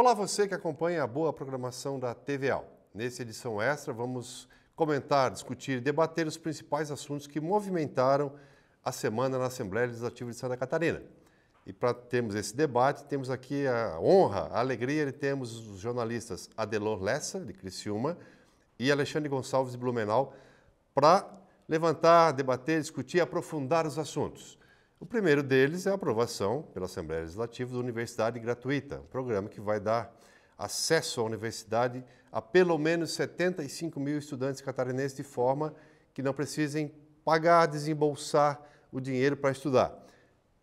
Olá você que acompanha a boa programação da TVAL. Nessa edição extra vamos comentar, discutir e debater os principais assuntos que movimentaram a semana na Assembleia Legislativa de Santa Catarina. E para termos esse debate, temos aqui a honra, a alegria de termos os jornalistas Adelor Lessa, de Criciúma, e Alexandre Gonçalves, de Blumenau, para levantar, debater, discutir, aprofundar os assuntos. O primeiro deles é a aprovação pela Assembleia Legislativa da Universidade Gratuita, um programa que vai dar acesso à universidade a pelo menos 75 mil estudantes catarinenses de forma que não precisem pagar, desembolsar o dinheiro para estudar.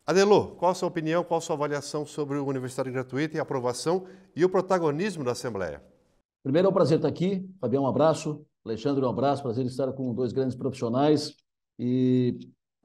Adelô, qual a sua opinião, qual a sua avaliação sobre a universidade gratuita e a aprovação e o protagonismo da Assembleia? Primeiro é um prazer estar aqui. Fabião, um abraço. Alexandre, um abraço. Prazer estar com dois grandes profissionais. E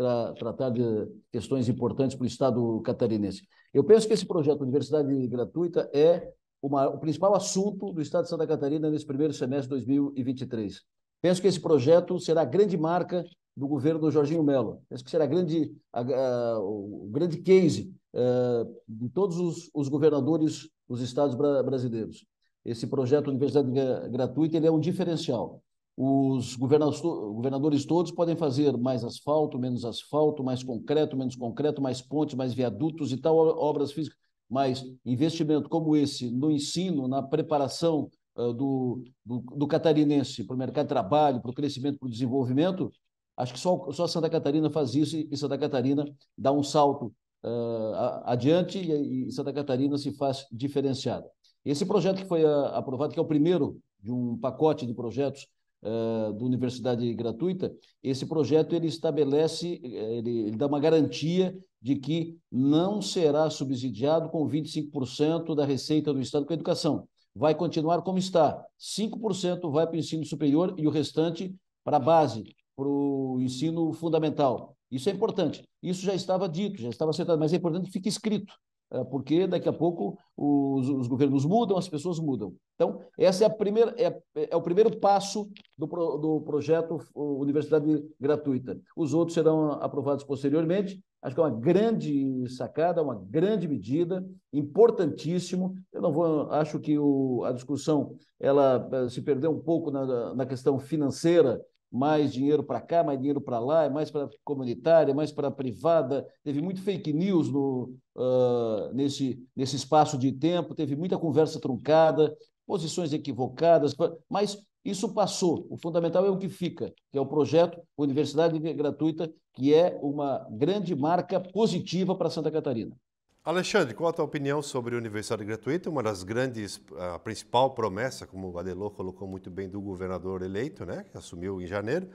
para tratar de questões importantes para o Estado catarinense. Eu penso que esse projeto Universidade Gratuita é uma, o principal assunto do Estado de Santa Catarina nesse primeiro semestre de 2023. Penso que esse projeto será a grande marca do governo do Jorginho Melo. Penso que será grande, a, a, o grande case a, eh, de todos os, os, governadores dos estados brasileiros. Esse projeto Universidade Gratuita ele é um diferencial. Os governadores todos podem fazer mais asfalto, menos asfalto, mais concreto, menos concreto, mais pontes, mais viadutos e tal, obras físicas. Mas investimento como esse no ensino, na preparação uh, do, do, do, catarinense para o mercado de trabalho, para o crescimento, para o desenvolvimento, acho que só, só Santa Catarina faz isso e Santa Catarina dá um salto uh, adiante e, e, Santa Catarina se faz diferenciada. Esse projeto que foi uh, aprovado, que é o primeiro de um pacote de projetos uh, eh, do Universidade Gratuita, esse projeto ele estabelece, eh, ele, ele dá uma garantia de que não será subsidiado com 25% da receita do Estado com a educação. Vai continuar como está. 5% vai para o ensino superior e o restante para a base, para o ensino fundamental. Isso é importante. Isso já estava dito, já estava acertado, mas é importante que fique escrito. É, porque daqui a pouco os, os, governos mudam, as pessoas mudam. Então, essa é a primeira é, é o primeiro passo do, pro, do projeto Universidade Gratuita. Os outros serão aprovados posteriormente. Acho que é uma grande sacada, uma grande medida, importantíssimo. Eu não vou, acho que o, a discussão ela eh, se perdeu um pouco na, na questão financeira mais dinheiro para cá, mais dinheiro para lá, é mais para comunitária, é mais para privada. Teve muito fake news no, uh, nesse, nesse espaço de tempo, teve muita conversa truncada, posições equivocadas, mas isso passou. O fundamental é o que fica, que é o projeto Universidade Gratuita, que é uma grande marca positiva para Santa Catarina. Alexandre, qual a tua opinião sobre a universidade gratuita? Uma das grandes, a principal promessa, como o Adelô colocou muito bem, do governador eleito, né, que assumiu em janeiro,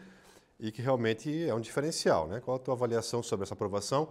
e que realmente é um diferencial. Né? Qual a tua avaliação sobre essa aprovação?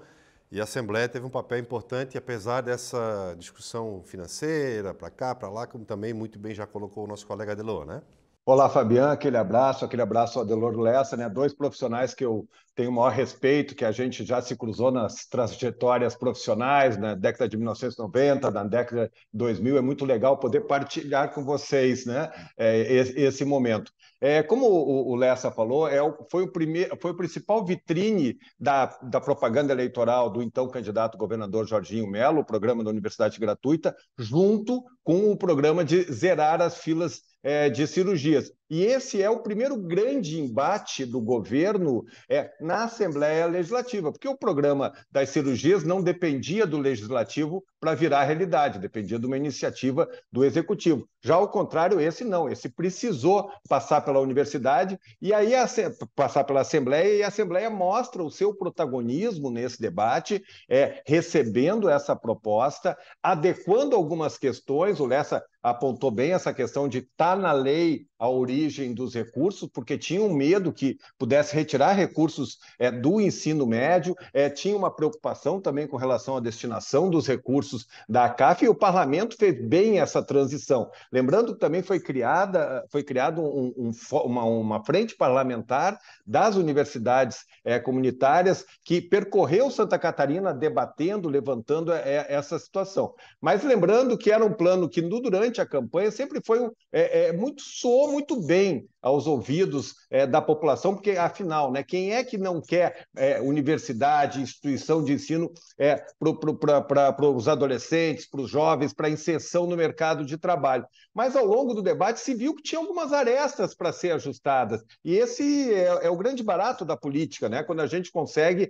E a Assembleia teve um papel importante, apesar dessa discussão financeira, para cá, para lá, como também muito bem já colocou o nosso colega Adelô, né? Olá, Fabiano. aquele abraço, aquele abraço ao Adelor Lessa, né? Dois profissionais que eu tenho o maior respeito, que a gente já se cruzou nas trajetórias profissionais né? na década de 1990, na década de 2000. É muito legal poder partilhar com vocês né, é, esse momento. É, como o, Lessa falou, é, foi, o primeiro, foi o principal vitrine da, da propaganda eleitoral do então candidato governador Jorginho Melo, o programa da Universidade Gratuita, junto com o programa de zerar as filas é, de cirurgias. E esse é o primeiro grande embate do governo é, na Assembleia Legislativa, porque o programa das cirurgias não dependia do legislativo para virar realidade, dependia de uma iniciativa do executivo. Já ao contrário, esse não, esse precisou passar pela universidade e aí a, passar pela Assembleia, e a Assembleia mostra o seu protagonismo nesse debate, é, recebendo essa proposta, adequando algumas questões. O Lessa apontou bem essa questão de estar tá na lei a origem dos recursos, porque tinha um medo que pudesse retirar recursos é, do ensino médio, é, tinha uma preocupação também com relação à destinação dos recursos da CAF, e o parlamento fez bem essa transição. Lembrando que também foi criada foi criado um, um, uma, uma, frente parlamentar das universidades é, comunitárias que percorreu Santa Catarina debatendo, levantando é, essa situação. Mas lembrando que era um plano que, no durante durante a campanha sempre foi é, é, muito soou muito bem aos ouvidos é, da população, porque afinal, né, quem é que não quer é, universidade, instituição de ensino é, para os adolescentes, para os jovens, para inserção no mercado de trabalho? Mas ao longo do debate se viu que tinha algumas arestas para ser ajustadas e esse é, é, o grande barato da política, né? Quando a gente consegue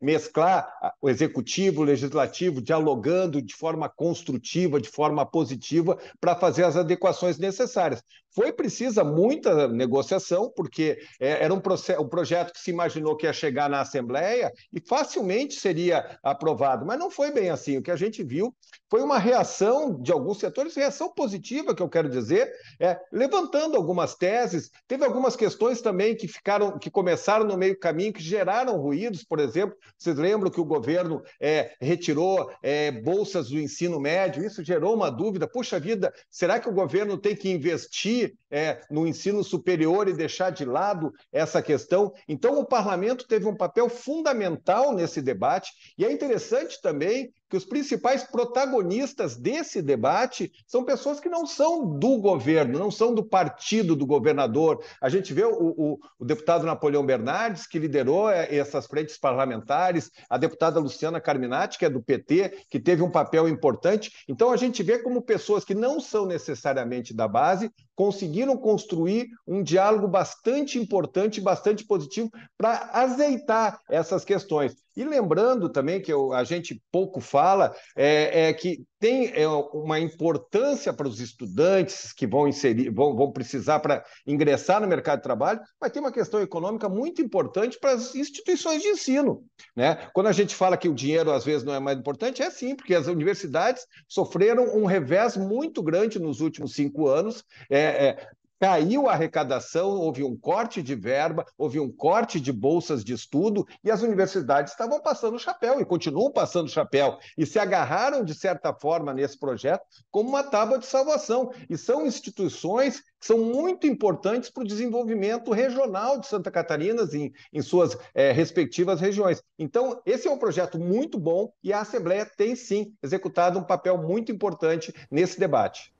mesclar o executivo, o legislativo, dialogando de forma construtiva, de forma positiva, para fazer as adequações necessárias. Foi precisa muita negociação, porque é, era um, processo, um projeto que se imaginou que ia chegar na Assembleia e facilmente seria aprovado, mas não foi bem assim. O que a gente viu foi uma reação de alguns setores, reação positiva, que eu quero dizer, é, levantando algumas teses. Teve algumas questões também que ficaram, que começaram no meio caminho, que geraram ruídos, por exemplo. Vocês lembram que o governo é, retirou é, bolsas do ensino médio? Isso gerou uma dúvida. Puxa vida, será que o governo tem que investir? é, no ensino superior e deixar de lado essa questão. Então, o parlamento teve um papel fundamental nesse debate, e é interessante também que os principais protagonistas desse debate são pessoas que não são do governo, não são do partido do governador. A gente vê o, o, o deputado Napoleão Bernardes, que liderou é, essas frentes parlamentares, a deputada Luciana Carminati, que é do PT, que teve um papel importante. Então, a gente vê como pessoas que não são necessariamente da base conseguiram construir um diálogo bastante importante, bastante positivo, para azeitar essas questões. E lembrando também que eu, a gente pouco fala, é, é que tem é, uma importância para os estudantes que vão inserir, vão, vão precisar para ingressar no mercado de trabalho, mas tem uma questão econômica muito importante para as instituições de ensino. Né? Quando a gente fala que o dinheiro às vezes não é mais importante, é sim, porque as universidades sofreram um revés muito grande nos últimos cinco anos. É, é Caiu a arrecadação, houve um corte de verba, houve um corte de bolsas de estudo e as universidades estavam passando chapéu e continuam passando chapéu e se agarraram, de certa forma, nesse projeto como uma tábua de salvação. E são instituições que são muito importantes para o desenvolvimento regional de Santa Catarina em, em suas é, respectivas regiões. Então, esse é um projeto muito bom e a Assembleia tem sim executado um papel muito importante nesse debate.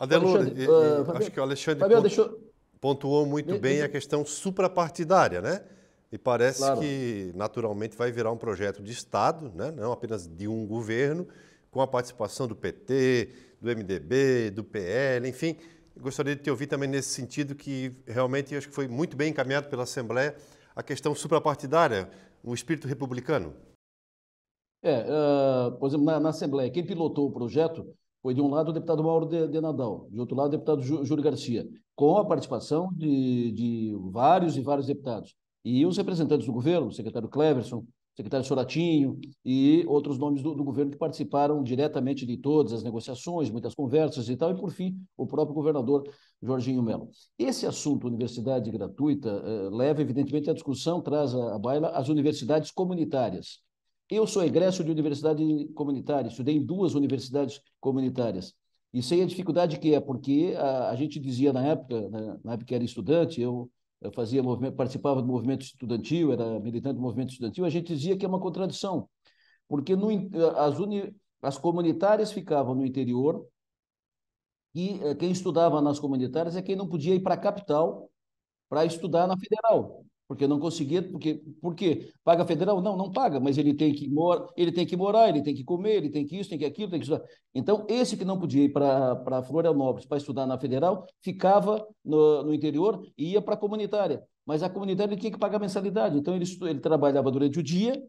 Adelor, uh, ah, acho que o Alexandre pontu... pontuou muito bem a questão suprapartidária, né? E parece claro. que naturalmente vai virar um projeto de Estado, né? não apenas de um governo, com a participação do PT, do MDB, do PL, enfim. Gostaria de te ouvir também nesse sentido, que realmente acho que foi muito bem encaminhado pela Assembleia a questão suprapartidária, o espírito republicano. É, uh, por exemplo, na, na Assembleia, quem pilotou o projeto foi de um lado o deputado Mauro de, de Nadal, de outro lado o deputado Júlio Garcia, com a participação de, de vários e vários deputados. E os representantes do governo, o secretário Cleverson, secretário Soratinho e outros nomes do, do, governo que participaram diretamente de todas as negociações, muitas conversas e tal, e por fim, o próprio governador Jorginho Melo. Esse assunto, universidade gratuita, eh, leva evidentemente à discussão, traz à baila as universidades comunitárias. Eu sou egresso de universidade comunitária, estudei em duas universidades comunitárias. E sei a dificuldade que é, porque a, a gente dizia na época, na, na época que era estudante, eu, eu fazia participava do movimento estudantil, era militante do movimento estudantil, a gente dizia que é uma contradição, porque no, as, uni, as comunitárias ficavam no interior e eh, quem estudava nas comunitárias é quem não podia ir para a capital para estudar na federal porque não conseguia, porque por quê? Paga federal? Não, não paga, mas ele tem que mora, ele tem que morar, ele tem que comer, ele tem que isso, tem que aquilo, tem que estudar. Então, esse que não podia ir para Florianópolis para estudar na federal, ficava no, no interior e ia para a comunitária. Mas a comunitária ele tinha que pagar mensalidade. Então, ele, ele trabalhava durante o dia,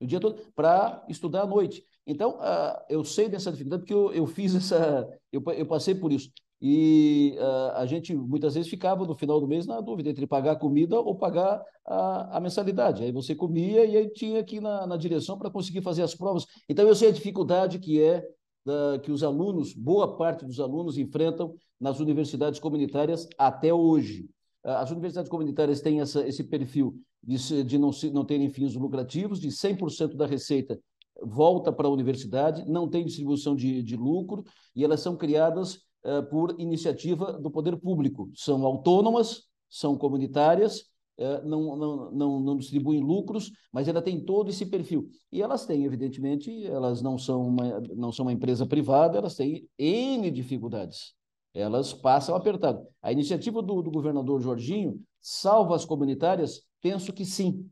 o dia todo, para estudar à noite. Então, ah, eu sei dessa dificuldade porque eu, eu fiz essa, eu, eu passei por isso. E uh, a gente muitas vezes ficava no final do mês na dúvida entre pagar a comida ou pagar a, a mensalidade. Aí você comia e aí tinha que ir na, na direção para conseguir fazer as provas. Então eu sei a dificuldade que é uh, que os alunos, boa parte dos alunos, enfrentam nas universidades comunitárias até hoje. Uh, as universidades comunitárias têm essa, esse perfil de, de não, não terem fins lucrativos, de 100% da receita volta para a universidade, não tem distribuição de, de lucro e elas são criadas eh, por iniciativa do poder público. São autônomas, são comunitárias, eh, não, não, não, não, distribuem lucros, mas ela tem todo esse perfil. E elas têm, evidentemente, elas não são uma, não são uma empresa privada, elas têm N dificuldades. Elas passam apertado. A iniciativa do, do governador Jorginho, salva as comunitárias, penso que sim.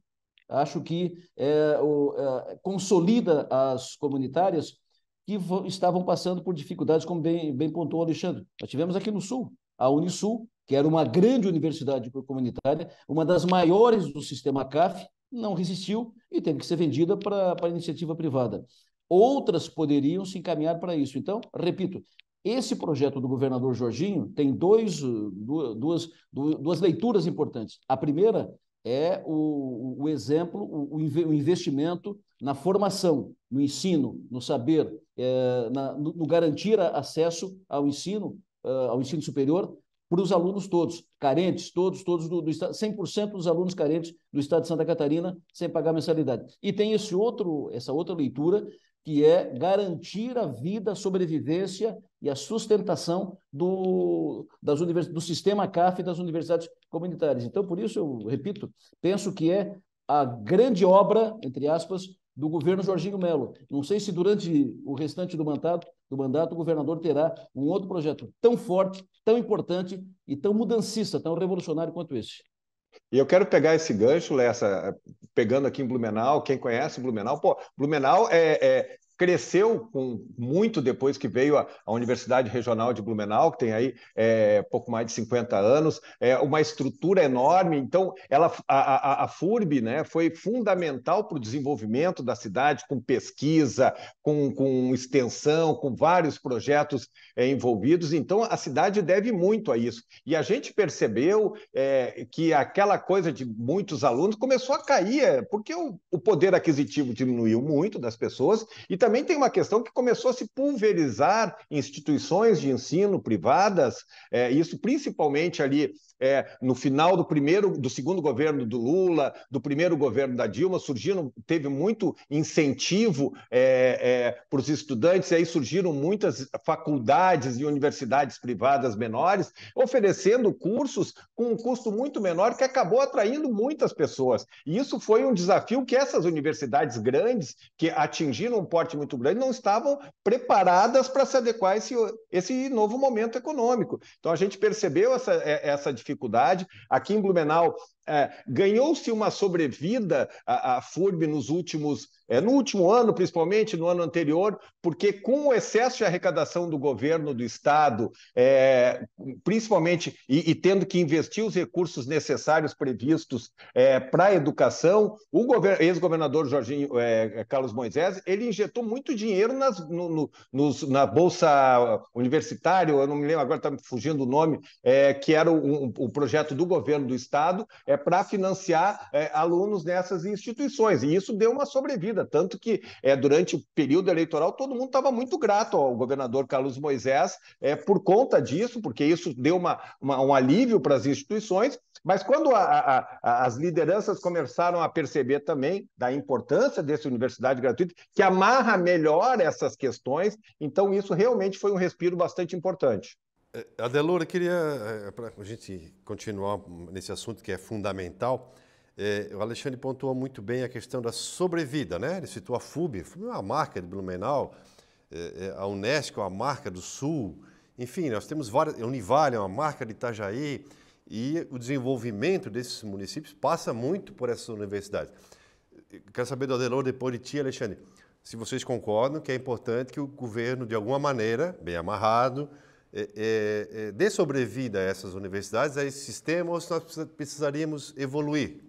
Acho que é, o, é, consolida as comunitárias que estavam passando por dificuldades, como bem, bem pontuou o Alexandre. Nós tivemos aqui no Sul, a Unisul, que era uma grande universidade comunitária, uma das maiores do sistema CAF, não resistiu e teve que ser vendida para a iniciativa privada. Outras poderiam se encaminhar para isso. Então, repito, esse projeto do governador Jorginho tem dois, duas, duas leituras importantes. A primeira é o, o exemplo, o, o investimento na formação, no ensino, no saber, é, na, no, no, garantir acesso ao ensino, uh, ao ensino superior, para os alunos todos, carentes, todos, todos do, do 100% dos alunos carentes do estado de Santa Catarina sem pagar mensalidade. E tem esse outro, essa outra leitura que é garantir a vida, a sobrevivência e a sustentação do, das univers, do sistema CAF e das universidades comunitárias. Então, por isso, eu repito, penso que é a grande obra, entre aspas, do governo Jorginho Melo. Não sei se durante o restante do mandato, do mandato o governador terá um outro projeto tão forte, tão importante e tão mudancista, tão revolucionário quanto esse. E eu quero pegar esse gancho, Lessa, pegando aqui em Blumenau, quem conhece Blumenau, pô, Blumenau é, é cresceu com muito depois que veio a, a Universidade Regional de Blumenau, que tem aí é, pouco mais de 50 anos, é uma estrutura enorme. Então, ela, a, a, a FURB né, foi fundamental para o desenvolvimento da cidade, com pesquisa, com, com extensão, com vários projetos é, envolvidos. Então, a cidade deve muito a isso. E a gente percebeu é, que aquela coisa de muitos alunos começou a cair, é, porque o, o poder aquisitivo diminuiu muito das pessoas e também tem uma questão que começou a se pulverizar instituições de ensino privadas, é, isso principalmente ali é, no final do primeiro, do segundo governo do Lula, do primeiro governo da Dilma, surgiram, teve muito incentivo é, é, para os estudantes, e aí surgiram muitas faculdades e universidades privadas menores, oferecendo cursos com um custo muito menor, que acabou atraindo muitas pessoas. E isso foi um desafio que essas universidades grandes, que atingiram um porte muito grande, não estavam preparadas para se adequar a esse, esse novo momento econômico. Então, a gente percebeu essa, é, essa diferença dificuldade. Aqui em Blumenau, é, ganhou-se uma sobrevida a, a FURB nos últimos, é, no último ano, principalmente no ano anterior, porque com o excesso de arrecadação do governo do Estado, é, principalmente e, e, tendo que investir os recursos necessários previstos é, para a educação, o ex-governador Jorginho é, é, Carlos Moisés ele injetou muito dinheiro nas, no, no, nos, na Bolsa Universitária, eu não me lembro, agora está me fugindo o nome, que era o um, um projeto do governo do Estado é, para financiar é, alunos nessas instituições. E isso deu uma sobrevida, tanto que é, durante o período eleitoral todo mundo estava muito grato ao governador Carlos Moisés é, por conta disso, porque isso deu uma, uma um alívio para as instituições, mas quando a, a, a, as lideranças começaram a perceber também da importância dessa universidade gratuita, que amarra melhor essas questões, então isso realmente foi um respiro bastante importante. É, Adelora, eu queria, é, para a gente continuar nesse assunto que é fundamental, é, o Alexandre pontuou muito bem a questão da sobrevida, né? Ele citou a FUB, FUB é uma marca de Blumenau, é, é, a Unesco é uma marca do Sul, enfim, nós temos várias, a Univale é uma marca de Itajaí, e o desenvolvimento desses municípios passa muito por essas universidades. quero saber do Adelor, depois de ti, Alexandre, se vocês concordam que é importante que o governo, de alguma maneira, bem amarrado, é, é, é, dê sobrevida a essas universidades, a esse sistema, ou se nós precisaríamos evoluir?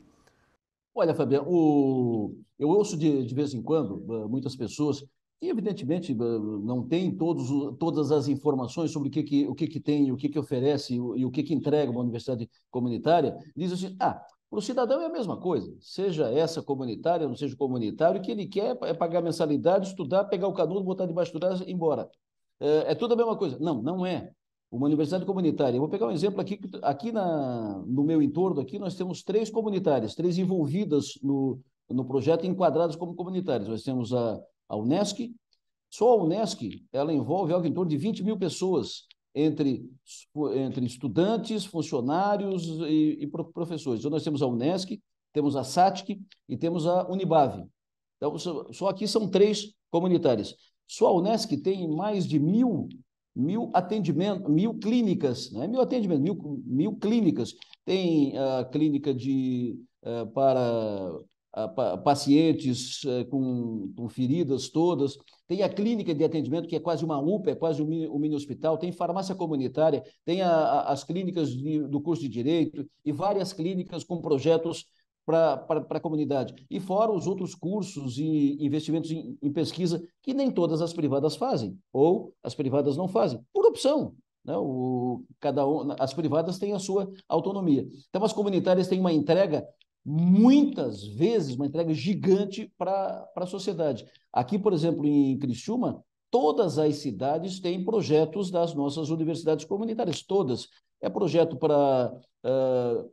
Olha, Fabiano, o... eu ouço de, de vez em quando ah, muitas pessoas que evidentemente, ah, não tem todos, todas as informações sobre o que, que, o que, que tem, o que, que oferece e o que, que entrega uma universidade comunitária. Diz assim: ah, para o cidadão é a mesma coisa, seja essa comunitária, não seja comunitário, o que ele quer é, é pagar mensalidade, estudar, pegar o canudo, botar debaixo do braço e ir embora é, é tudo a mesma coisa. Não, não é. Uma universidade comunitária. Eu vou pegar um exemplo aqui, aqui na, no meu entorno, aqui nós temos três comunitárias, três envolvidas no, no projeto, enquadradas como comunitárias. Nós temos a, a UNESCO. Só a Unesc, ela envolve algo em torno de 20 mil pessoas, entre, entre estudantes, funcionários e, e professores. Então, nós temos a Unesc, temos a SATIC e temos a Unibave. Então, só aqui são três comunitárias. Só a Unesc tem mais de mil, mil atendimentos, mil clínicas, não é mil atendimentos, mil, mil clínicas. Tem a ah, clínica de, ah, para ah, pacientes com, com feridas todas, tem a clínica de atendimento, que é quase uma UPA, é quase um mini, hospital, tem farmácia comunitária, tem a, as clínicas de, do curso de direito e várias clínicas com projetos para a comunidade. E fora os outros cursos e investimentos em, em, pesquisa que nem todas as privadas fazem, ou as privadas não fazem, por opção. Né? O, cada um, as privadas têm a sua autonomia. Então, as comunitárias têm uma entrega, muitas vezes, uma entrega gigante para a sociedade. Aqui, por exemplo, em Criciúma, todas as cidades têm projetos das nossas universidades comunitárias, todas. É projeto para uh, ah,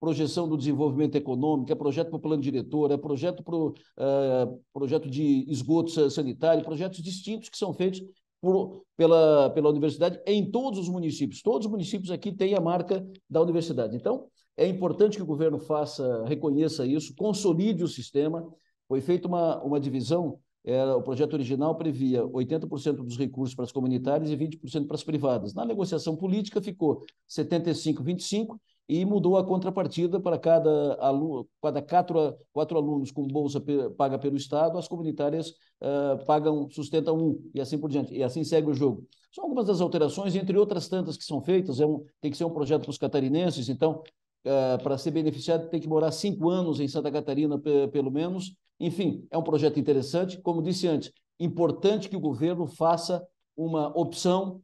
projeção do desenvolvimento econômico, é projeto para o plano diretor, é projeto para o uh, projeto de esgoto sanitário, projetos distintos que são feitos por, pela, pela universidade em todos os municípios. Todos os municípios aqui têm a marca da universidade. Então, é importante que o governo faça, reconheça isso, consolide o sistema. Foi feita uma, uma divisão, era, o projeto original previa 80% dos recursos para as comunitárias e 20% para as privadas. Na negociação política ficou 75, 25%, e mudou a contrapartida para cada, aluno, para quatro, quatro alunos com bolsa paga pelo Estado, as comunitárias uh, pagam, sustentam um, e assim por diante. E assim segue o jogo. São algumas das alterações, entre outras tantas que são feitas. É um, tem que ser um projeto para os catarinenses, então, uh, para ser beneficiado, tem que morar cinco anos em Santa Catarina, pelo menos. Enfim, é um projeto interessante. Como disse antes, importante que o governo faça uma opção,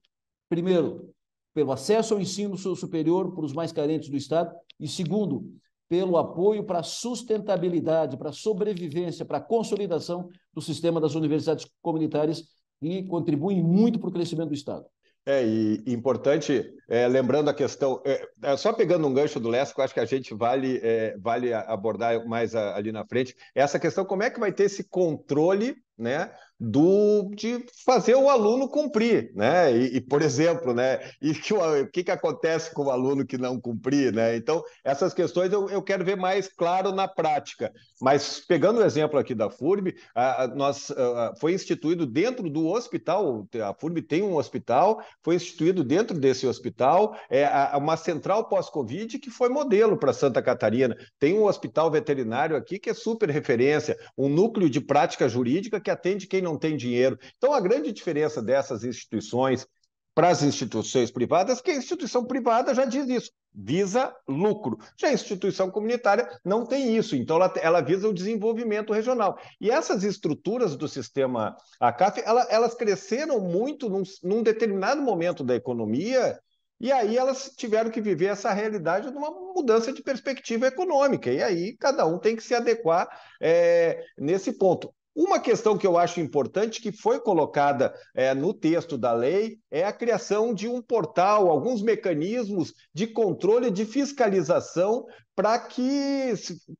primeiro, pelo acesso ao ensino superior para os mais carentes do Estado, e segundo, pelo apoio para a sustentabilidade, para a sobrevivência, para a consolidação do sistema das universidades comunitárias, que contribuem muito para o crescimento do Estado. É, e importante, é, lembrando a questão, é, é, só pegando um gancho do Leste, que eu acho que a gente vale, é, vale abordar mais a, ali na frente, essa questão, como é que vai ter esse controle né, do de fazer o aluno cumprir, né? E, e por exemplo, né? E que o que, que acontece com o aluno que não cumprir, né? Então essas questões eu, eu quero ver mais claro na prática. Mas pegando o exemplo aqui da FURB, a, a, nós a, foi instituído dentro do hospital, a FURB tem um hospital, foi instituído dentro desse hospital é, uma central pós-COVID que foi modelo para Santa Catarina. Tem um hospital veterinário aqui que é super referência, um núcleo de prática jurídica que atende quem não não tem dinheiro. Então, a grande diferença dessas instituições para as instituições privadas, é que a instituição privada já diz isso, visa lucro. Já a instituição comunitária não tem isso, então ela, ela visa o desenvolvimento regional. E essas estruturas do sistema ACAF, ela, elas cresceram muito num, num, determinado momento da economia, e aí elas tiveram que viver essa realidade de uma mudança de perspectiva econômica, e aí cada um tem que se adequar é, nesse ponto. Uma questão que eu acho importante, que foi colocada é, no texto da lei, é a criação de um portal, alguns mecanismos de controle de fiscalização para que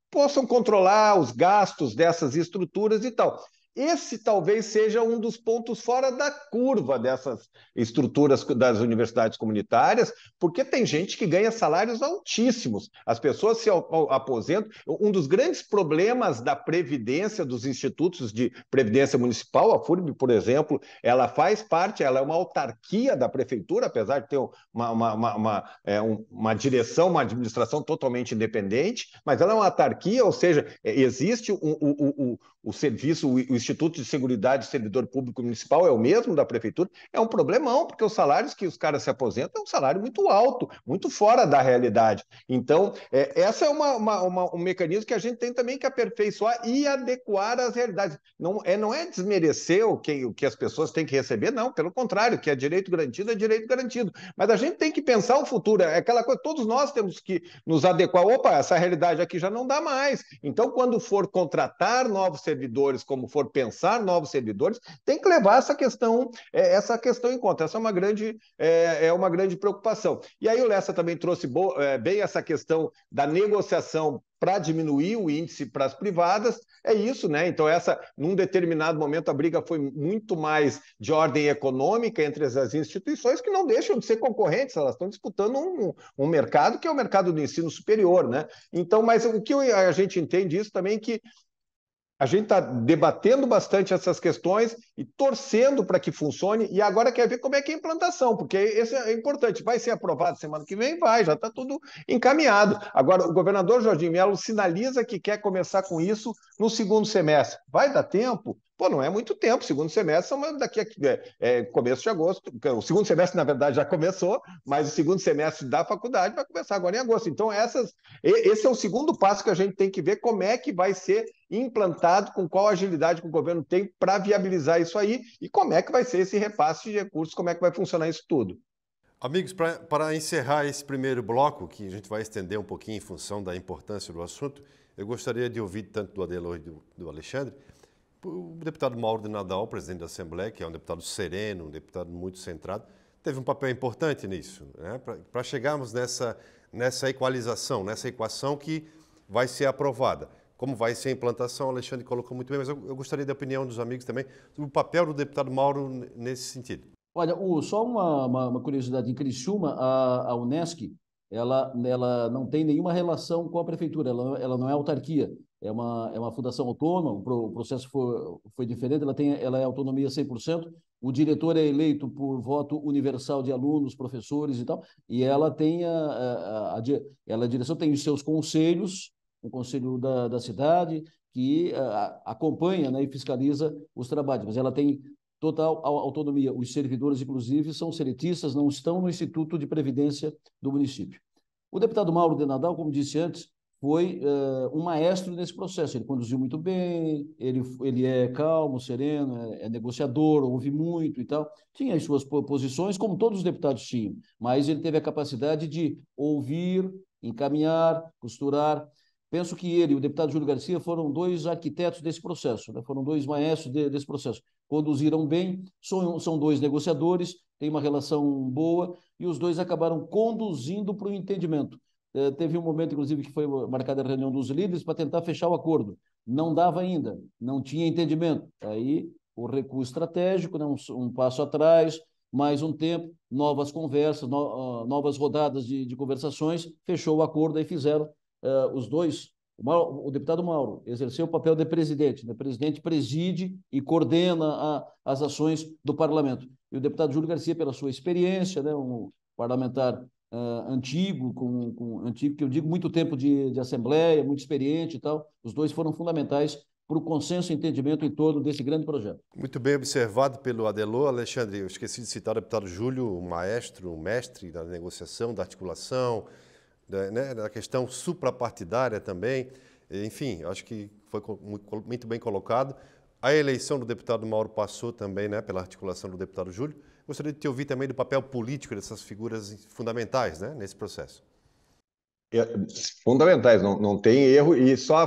possam controlar os gastos dessas estruturas e tal. Esse talvez seja um dos pontos fora da curva dessas estruturas das universidades comunitárias, porque tem gente que ganha salários altíssimos. As pessoas se aposentam. Um dos grandes problemas da previdência dos institutos de previdência municipal, a FURB, por exemplo, ela faz parte, ela é uma autarquia da prefeitura, apesar de ter uma, uma, uma, uma, é, uma direção, uma administração totalmente independente, mas ela é uma autarquia, ou seja, é, existe o, o serviço, o Instituto de Seguridade do Servidor Público Municipal é o mesmo da prefeitura, é um problemão, porque os salários que os caras se aposentam é um salário muito alto, muito fora da realidade. Então, é, essa é uma, uma, uma, um mecanismo que a gente tem também que aperfeiçoar e adequar às realidades. Não é, não é desmerecer o que, o que as pessoas têm que receber, não, pelo contrário, que é direito garantido, é direito garantido. Mas a gente tem que pensar o futuro, é aquela coisa, todos nós temos que nos adequar, opa, essa realidade aqui já não dá mais. Então, quando for contratar novos serviços, servidores, como for pensar novos servidores, tem que levar essa questão, é, essa questão em conta. Essa é uma grande, é, é, uma grande preocupação. E aí o Lessa também trouxe é, bem essa questão da negociação para diminuir o índice para as privadas, é isso, né? Então, essa, num determinado momento, a briga foi muito mais de ordem econômica entre as instituições que não deixam de ser concorrentes, elas estão disputando um, um mercado que é o mercado do ensino superior, né? Então, mas o que a gente entende isso também é que a gente está debatendo bastante essas questões e torcendo para que funcione. E agora quer ver como é que é a implantação, porque isso é importante. Vai ser aprovado semana que vem? Vai, já está tudo encaminhado. Agora, o governador Jorginho Melo sinaliza que quer começar com isso no segundo semestre. Vai dar tempo? Pô, não é muito tempo. Segundo semestre mas daqui a é, é, começo de agosto. O segundo semestre, na verdade, já começou, mas o segundo semestre da faculdade vai começar agora em agosto. Então, essas, esse é o segundo passo que a gente tem que ver como é que vai ser implantado, com qual agilidade que o governo tem para viabilizar isso aí e como é que vai ser esse repasse de recursos, como é que vai funcionar isso tudo. Amigos, para encerrar esse primeiro bloco, que a gente vai estender um pouquinho em função da importância do assunto, eu gostaria de ouvir tanto do Adelor e do, do Alexandre, o deputado Mauro de Nadal, presidente da Assembleia, que é um deputado sereno, um deputado muito centrado, teve um papel importante nisso, né? para chegarmos nessa, nessa equalização, nessa equação que vai ser aprovada como vai ser a implantação, o Alexandre colocou muito bem, mas eu, eu gostaria da opinião dos amigos também sobre o papel do deputado Mauro nesse sentido. Olha, só uma, uma, uma, curiosidade, em Criciúma, a, a Unesc, ela, ela não tem nenhuma relação com a prefeitura, ela, ela não é autarquia, é uma, é uma fundação autônoma, o processo foi, foi diferente, ela, tem, ela é autonomia 100%, o diretor é eleito por voto universal de alunos, professores e tal, e ela tem a, a, a, a ela, a é direção tem os seus conselhos, um conselho da, da cidade que eh, acompanha né, e fiscaliza os trabalhos, mas ela tem total autonomia. Os servidores, inclusive, são seletistas, não estão no Instituto de Previdência do município. O deputado Mauro de Nadal, como disse antes, foi uh, um maestro nesse processo. Ele conduziu muito bem, ele, ele é calmo, sereno, é, é, negociador, ouve muito e tal. Tinha as suas posições, como todos os deputados tinham, mas ele teve a capacidade de ouvir, encaminhar, costurar. Penso que ele e o deputado Júlio Garcia foram dois arquitetos desse processo, né? foram dois maestros de, desse processo. Conduziram bem, são, são dois negociadores, têm uma relação boa e os dois acabaram conduzindo para o entendimento. É, teve um momento, inclusive, que foi marcada a reunião dos líderes para tentar fechar o acordo. Não dava ainda, não tinha entendimento. Aí o recuo estratégico, né? um, um passo atrás, mais um tempo, novas conversas, no, novas rodadas de, de, conversações, fechou o acordo e fizeram uh, os dois. O, Mauro, o, deputado Mauro exerceu o papel de presidente. Né? O presidente preside e coordena a, as ações do parlamento. E o deputado Júlio Garcia, pela sua experiência, né? um parlamentar Uh, antigo, com, com, antigo, que eu digo muito tempo de, de, assembleia, muito experiente e tal. Os dois foram fundamentais para o consenso e entendimento em torno desse grande projeto. Muito bem observado pelo Adelô. Alexandre, eu esqueci de citar o deputado Júlio, o maestro, o mestre da negociação, da articulação, né, questão suprapartidária também. Enfim, acho que foi muito bem colocado. A eleição do deputado Mauro passou também né, pela articulação do deputado Júlio. Gostaria de te ouvir também do papel político dessas figuras fundamentais né, nesse processo. É, fundamentais, não, não tem erro. E só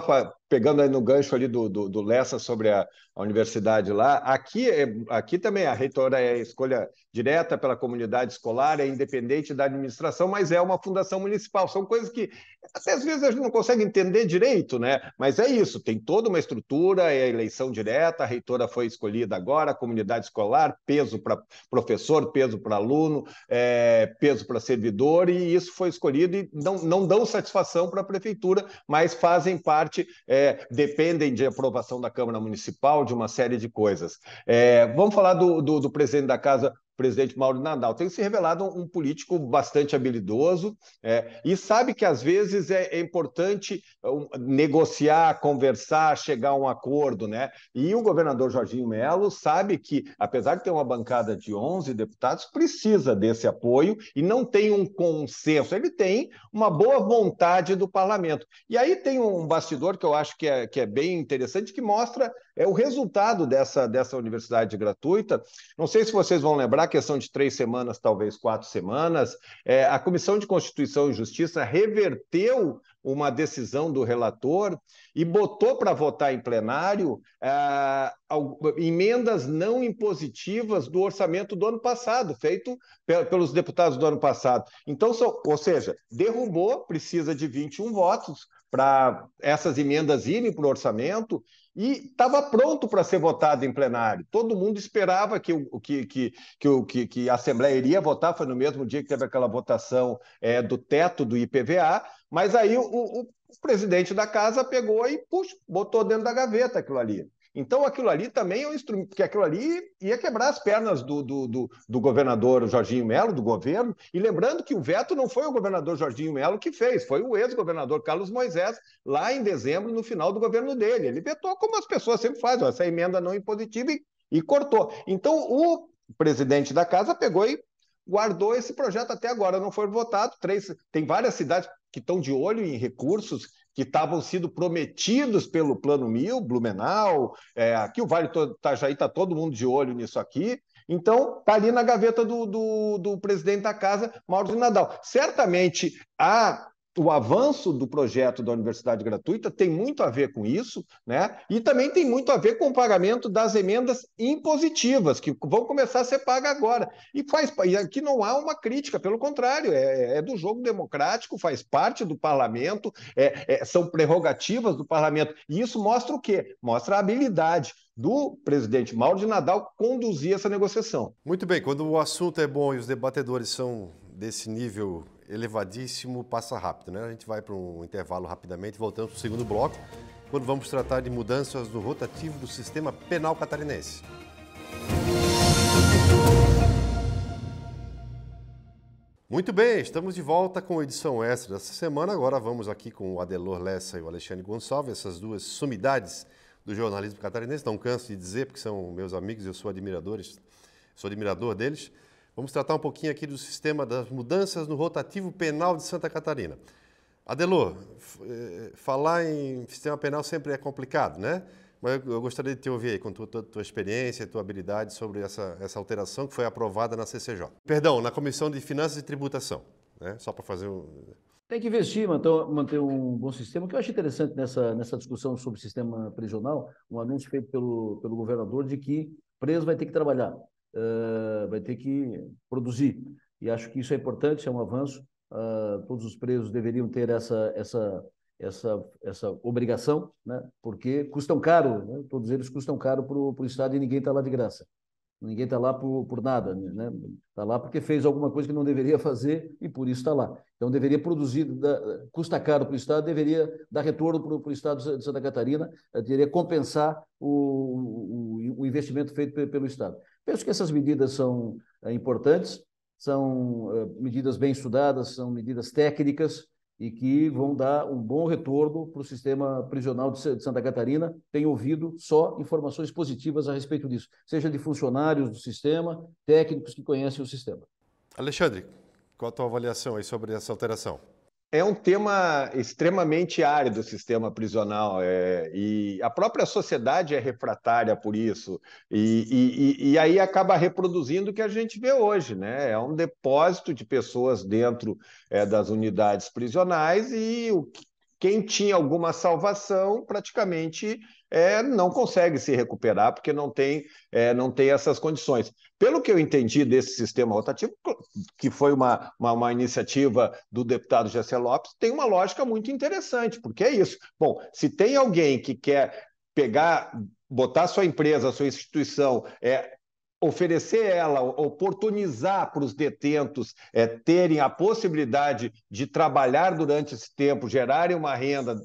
pegando aí no gancho ali do, do, do Lessa sobre a, a, universidade lá, aqui, é, aqui também a reitora é escolha direta pela comunidade escolar, é independente da administração, mas é uma fundação municipal. São coisas que até às vezes a gente não consegue entender direito, né? Mas é isso, tem toda uma estrutura, é eleição direta, a reitora foi escolhida agora, a comunidade escolar, peso para professor, peso para aluno, é, peso para servidor, e isso foi escolhido e não, não dão satisfação para a prefeitura, mas fazem parte. É, é, dependem de aprovação da Câmara Municipal, de uma série de coisas. É, vamos falar do, do, do presidente da casa, presidente Mauro Nadal. Tem se revelado um, um político bastante habilidoso é, e sabe que às vezes é, é importante é, um, negociar, conversar, chegar a um acordo, né? E o governador Jorginho Melo sabe que, apesar de ter uma bancada de 11 deputados, precisa desse apoio e não tem um consenso. Ele tem uma boa vontade do parlamento. E aí tem um bastidor que eu acho que é, que é bem interessante, que mostra é o resultado dessa, dessa universidade gratuita. Não sei se vocês vão lembrar, questão de três semanas, talvez quatro semanas, é, a Comissão de Constituição e Justiça reverteu uma decisão do relator e botou para votar em plenário é, emendas não impositivas do orçamento do ano passado, feito pelos deputados do ano passado. Então, ou seja, derrubou, precisa de 21 votos para essas emendas irem para o orçamento e estava pronto para ser votado em plenário. Todo mundo esperava que, que, que, que, que a Assembleia iria votar, foi no mesmo dia que teve aquela votação é, do teto do IPVA, mas aí o, o, o presidente da casa pegou e puxa, botou dentro da gaveta aquilo ali. Então aquilo ali também é um instrumento, porque aquilo ali ia quebrar as pernas do, do, do, do governador Jorginho Melo, do governo. E lembrando que o veto não foi o governador Jorginho Melo que fez, foi o ex-governador Carlos Moisés, lá em dezembro, no final do governo dele. Ele vetou como as pessoas sempre fazem, essa emenda não impositiva e, e cortou. Então o presidente da casa pegou e guardou esse projeto até agora, não foi votado. Três, tem várias cidades que estão de olho em recursos que estavam sendo prometidos pelo Plano Mil, Blumenau, é, aqui o Vale do Itajaí está todo mundo de olho nisso aqui. Então, está ali na gaveta do, do, do presidente da casa, Mauro de Nadal. Certamente há o avanço do projeto da universidade gratuita tem muito a ver com isso, né? E também tem muito a ver com o pagamento das emendas impositivas, que vão começar a ser pagas agora. E faz e aqui não há uma crítica, pelo contrário, é, é do jogo democrático, faz parte do parlamento, é, é, são prerrogativas do parlamento. E isso mostra o quê? Mostra a habilidade do presidente Mauro de Nadal conduzir essa negociação. Muito bem, quando o assunto é bom e os debatedores são desse nível elevadíssimo, passa rápido, né? A gente vai para um intervalo rapidamente, voltamos para o segundo bloco, quando vamos tratar de mudanças no rotativo do sistema penal catarinense. Muito bem, estamos de volta com a edição extra dessa semana. Agora vamos aqui com o Adelor Lessa e o Alexandre Gonçalves, essas duas sumidades do jornalismo catarinense. Não canso de dizer, porque são meus amigos, eu sou admiradores, sou admirador deles. Vamos tratar um pouquinho aqui do sistema das mudanças no rotativo penal de Santa Catarina. Adelô, eh, falar em sistema penal sempre é complicado, né? Mas eu gostaria de te ouvir aí, com toda tua, tua experiência e tua habilidade sobre essa, essa alteração que foi aprovada na CCJ. Perdão, na Comissão de Finanças e Tributação, né? Só para fazer um... Tem que investir, manter, manter um bom sistema. O que eu acho interessante nessa, nessa discussão sobre o sistema prisional, um anúncio feito pelo, pelo governador de que preso vai ter que trabalhar vai ter que produzir. E acho que isso é importante, é um avanço. Uh, todos os presos deveriam ter essa, essa, essa, essa obrigação, né? porque custam caro, né? todos eles custam caro para o Estado e ninguém está lá de graça. Ninguém está lá por, por nada, né? Está lá porque fez alguma coisa que não deveria fazer e por isso está lá. Então deveria produzir, da, custa caro para o Estado, deveria dar retorno para o Estado de Santa Catarina, deveria compensar o, o, o investimento feito pelo Estado. Penso que essas medidas são eh, importantes, são eh, medidas bem estudadas, são medidas técnicas e que vão dar um bom retorno para o sistema prisional de Santa Catarina. Tenho ouvido só informações positivas a respeito disso, seja de funcionários do sistema, técnicos que conhecem o sistema. Alexandre, qual a tua avaliação aí sobre essa alteração? É um tema extremamente árido o sistema prisional, é, e a própria sociedade é refratária por isso, e, e, e, aí acaba reproduzindo o que a gente vê hoje, né? É um depósito de pessoas dentro é, das unidades prisionais e o, quem tinha alguma salvação praticamente é, não consegue se recuperar porque não tem, é, não tem essas condições. Pelo que eu entendi desse sistema rotativo, que foi uma, uma, uma iniciativa do deputado Gessé Lopes, tem uma lógica muito interessante, porque é isso. Bom, se tem alguém que quer pegar, botar sua empresa, sua instituição, é, oferecer ela, oportunizar para os detentos é, terem a possibilidade de trabalhar durante esse tempo, gerarem uma renda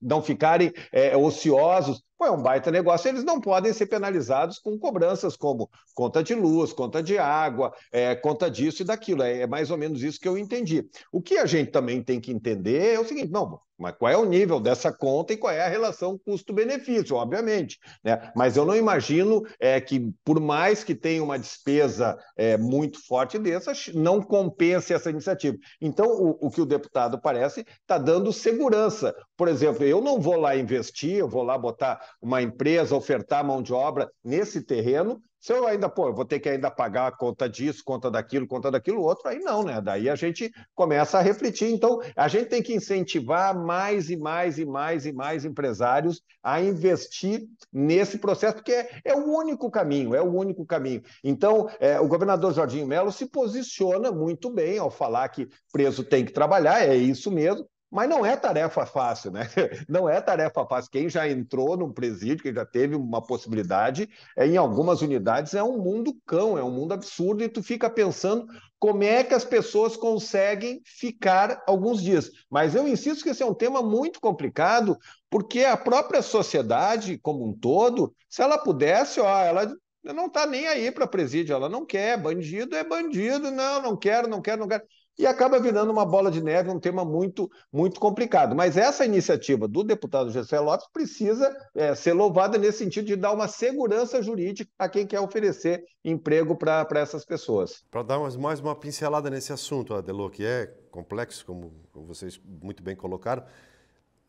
não ficarem é, ociosos Pô, é um baita negócio. Eles não podem ser penalizados com cobranças como conta de luz, conta de água, é, conta disso e daquilo. É, é, mais ou menos isso que eu entendi. O que a gente também tem que entender é o seguinte: não, mas qual é o nível dessa conta e qual é a relação custo-benefício, obviamente. Né? Mas eu não imagino é, que, por mais que tenha uma despesa é, muito forte dessa, não compense essa iniciativa. Então, o, o que o deputado parece está dando segurança. Por exemplo, eu não vou lá investir, eu vou lá botar uma empresa, ofertar mão de obra nesse terreno, se eu ainda, pô, vou ter que ainda pagar a conta disso, conta daquilo, conta daquilo outro, aí não, né? Daí a gente começa a refletir. Então, a gente tem que incentivar mais e mais e mais e mais empresários a investir nesse processo, porque é, é o único caminho, é o único caminho. Então, é, o governador Jorginho Melo se posiciona muito bem ao falar que preso tem que trabalhar, é isso mesmo, mas não é tarefa fácil, né? Não é tarefa fácil. Quem já entrou num presídio, quem já teve uma possibilidade, é, em algumas unidades é um mundo cão, é um mundo absurdo, e tu fica pensando como é que as pessoas conseguem ficar alguns dias. Mas eu insisto que esse é um tema muito complicado, porque a própria sociedade como um todo, se ela pudesse, ó, ela não está nem aí para presídio, ela não quer, bandido é bandido, não, não quero, não quero, não quero e acaba virando uma bola de neve, um tema muito, muito complicado. Mas essa iniciativa do deputado Gessé Lopes precisa é, ser louvada nesse sentido de dar uma segurança jurídica a quem quer oferecer emprego para essas pessoas. Para dar mais, mais uma pincelada nesse assunto, Adelô, que é complexo, como vocês muito bem colocaram,